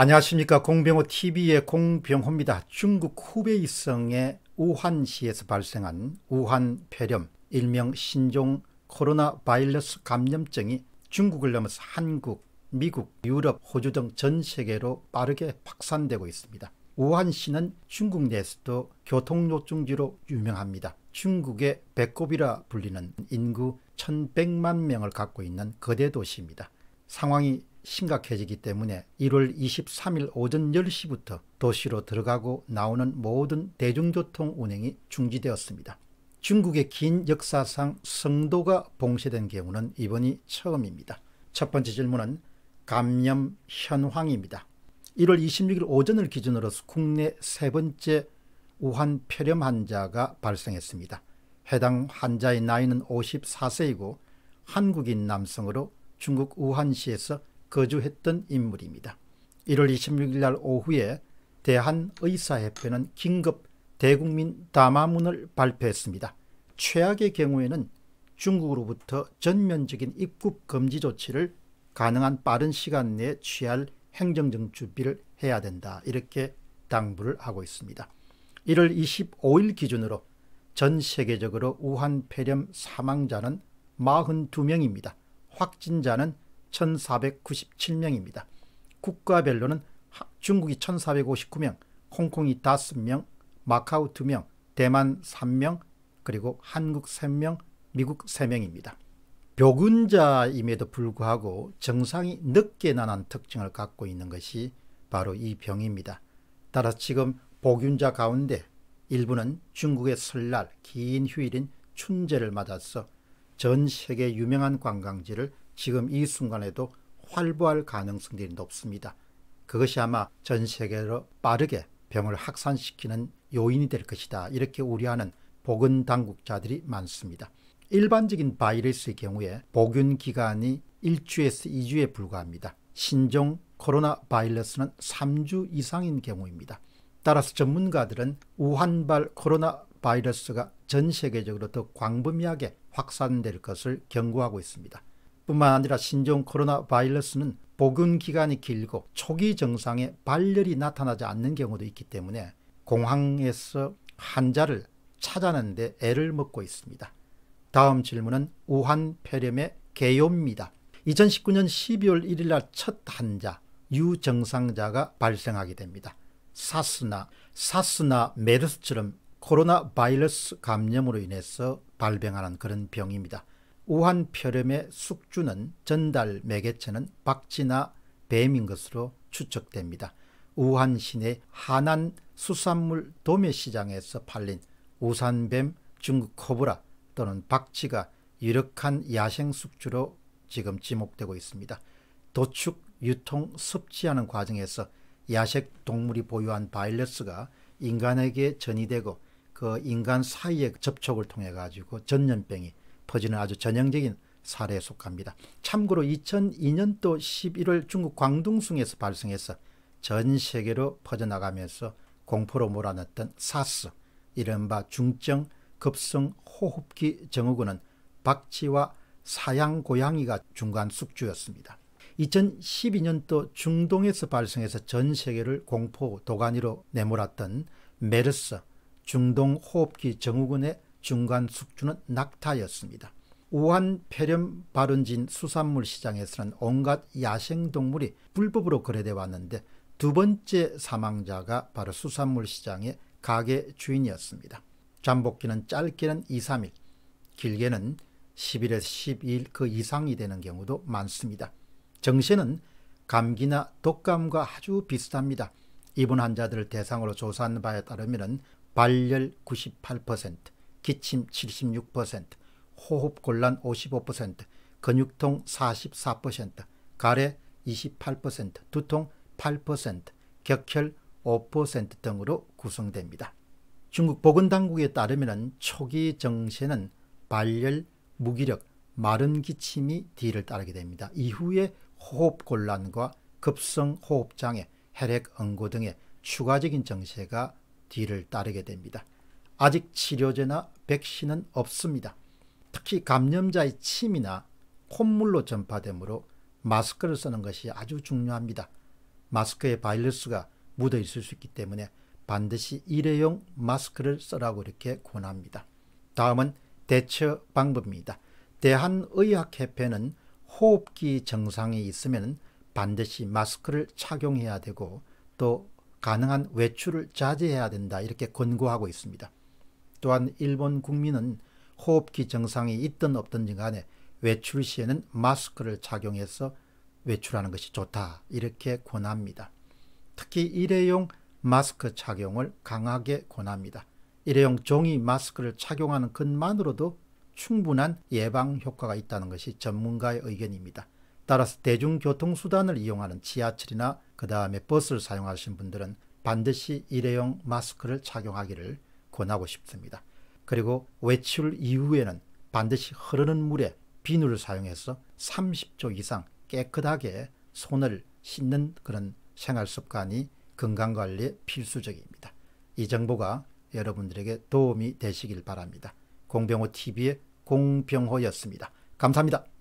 안녕하십니까 공병호 TV의 공병호입니다. 중국 후베이성의 우한시에서 발생한 우한 폐렴 일명 신종 코로나 바이러스 감염증이 중국을 넘어서 한국, 미국, 유럽, 호주 등 전 세계로 빠르게 확산되고 있습니다. 우한시는 중국 내에서도 교통요충지로 유명합니다. 중국의 배꼽이라 불리는 인구 1100만 명을 갖고 있는 거대 도시입니다. 상황이 심각해지기 때문에 1월 23일 오전 10시부터 도시로 들어가고 나오는 모든 대중교통 운행이 중지되었습니다. 중국의 긴 역사상 성도가 봉쇄된 경우는 이번이 처음입니다. 첫 번째 질문은 감염 현황입니다. 1월 26일 오전을 기준으로 국내 세 번째 우한 폐렴 환자가 발생했습니다. 해당 환자의 나이는 54세이고 한국인 남성으로 중국 우한시에서 거주했던 인물입니다. 1월 26일 날 오후에 대한의사협회는 긴급 대국민 담화문을 발표했습니다. 최악의 경우에는 중국으로부터 전면적인 입국 금지 조치를 가능한 빠른 시간 내에 취할 행정적 준비를 해야 된다 이렇게 당부를 하고 있습니다. 1월 25일 기준으로 전 세계적으로 우한 폐렴 사망자는 42명입니다. 확진자는 1,497명입니다. 국가별로는 중국이 1,459명, 홍콩이 5명, 마카오 2명, 대만 3명, 그리고 한국 3명, 미국 3명입니다. 교근자임에도 불구하고 정상이 늦게 난 특징을 갖고 있는 것이 바로 이 병입니다. 따라서 지금 복균자 가운데 일부는 중국의 설날 긴 휴일인 춘제를 맞아서 전 세계 유명한 관광지를 지금 이 순간에도 활보할 가능성들이 높습니다. 그것이 아마 전 세계로 빠르게 병을 확산시키는 요인이 될 것이다. 이렇게 우려하는 보건 당국자들이 많습니다. 일반적인 바이러스의 경우에 보균 기간이 1주에서 2주에 불과합니다. 신종 코로나 바이러스는 3주 이상인 경우입니다. 따라서 전문가들은 우한발 코로나 바이러스가 전 세계적으로 더 광범위하게 확산될 것을 경고하고 있습니다. 뿐만 아니라 신종 코로나 바이러스는 복균 기간이 길고 초기 증상에 발열이 나타나지 않는 경우도 있기 때문에 공항에서 환자를 찾아내는데 애를 먹고 있습니다. 다음 질문은 우한 폐렴의 개요입니다. 2019년 12월 1일 날첫 환자 유증상자가 발생하게 됩니다. 사스나 사스나 메르스처럼 코로나 바이러스 감염으로 인해서 발병하는 그런 병입니다. 우한폐렴의 숙주는 전달 매개체는 박쥐나 뱀인 것으로 추측됩니다. 우한 시내 하난 수산물 도매시장에서 팔린 우산뱀, 중국 코브라 또는 박쥐가 유력한 야생 숙주로 지금 지목되고 있습니다. 도축, 유통, 섭취하는 과정에서 야생 동물이 보유한 바이러스가 인간에게 전이되고 그 인간 사이의 접촉을 통해 가지고 전염병이 퍼지는 아주 전형적인 사례에 속합니다. 참고로 2002년도 11월 중국 광둥성에서 발생해서 전 세계로 퍼져나가면서 공포로 몰아넣던 사스, 이른바 중증 급성 호흡기 증후군은 박쥐와 사양 고양이가 중간 숙주였습니다. 2012년도 중동에서 발생해서 전 세계를 공포 도가니로 내몰았던 메르스 중동 호흡기 증후군의 중간 숙주는 낙타였습니다. 우한 폐렴 발원진 수산물 시장에서는 온갖 야생동물이 불법으로 거래돼 왔는데 두 번째 사망자가 바로 수산물 시장의 가게 주인이었습니다. 잠복기는 짧게는 2, 3일, 길게는 1 0에서 12일 그 이상이 되는 경우도 많습니다. 정세는 감기나 독감과 아주 비슷합니다. 입원 환자들을 대상으로 조사한 바에 따르면 발열 98%, 기침 76%, 호흡곤란 55%, 근육통 44%, 가래 28%, 두통 8%, 격혈 5% 등으로 구성됩니다. 중국 보건당국에 따르면 초기 정세는 발열, 무기력, 마른 기침이 뒤를 따르게 됩니다. 이후에 호흡곤란과 급성호흡장애, 혈액, 응고 등의 추가적인 정세가 뒤를 따르게 됩니다. 아직 치료제나 백신은 없습니다. 특히 감염자의 침이나 콧물로 전파되므로 마스크를 쓰는 것이 아주 중요합니다. 마스크에 바이러스가 묻어 있을 수 있기 때문에 반드시 일회용 마스크를 쓰라고 이렇게 권합니다. 다음은 대처 방법입니다. 대한의학협회는 호흡기 증상이 있으면 반드시 마스크를 착용해야 되고 또 가능한 외출을 자제해야 된다 이렇게 권고하고 있습니다. 또한 일본 국민은 호흡기 증상이 있든 없든지 간에 외출 시에는 마스크를 착용해서 외출하는 것이 좋다 이렇게 권합니다. 특히 일회용 마스크 착용을 강하게 권합니다. 일회용 종이 마스크를 착용하는 것만으로도 충분한 예방 효과가 있다는 것이 전문가의 의견입니다. 따라서 대중교통수단을 이용하는 지하철이나 그 다음에 버스를 사용하시는 분들은 반드시 일회용 마스크를 착용하기를 권하고 싶습니다. 그리고 외출 이후에는 반드시 흐르는 물에 비누를 사용해서 30초 이상 깨끗하게 손을 씻는 그런 생활 습관이 건강관리에 필수적입니다. 이 정보가 여러분들에게 도움이 되시길 바랍니다. 공병호TV의 공병호였습니다. 감사합니다.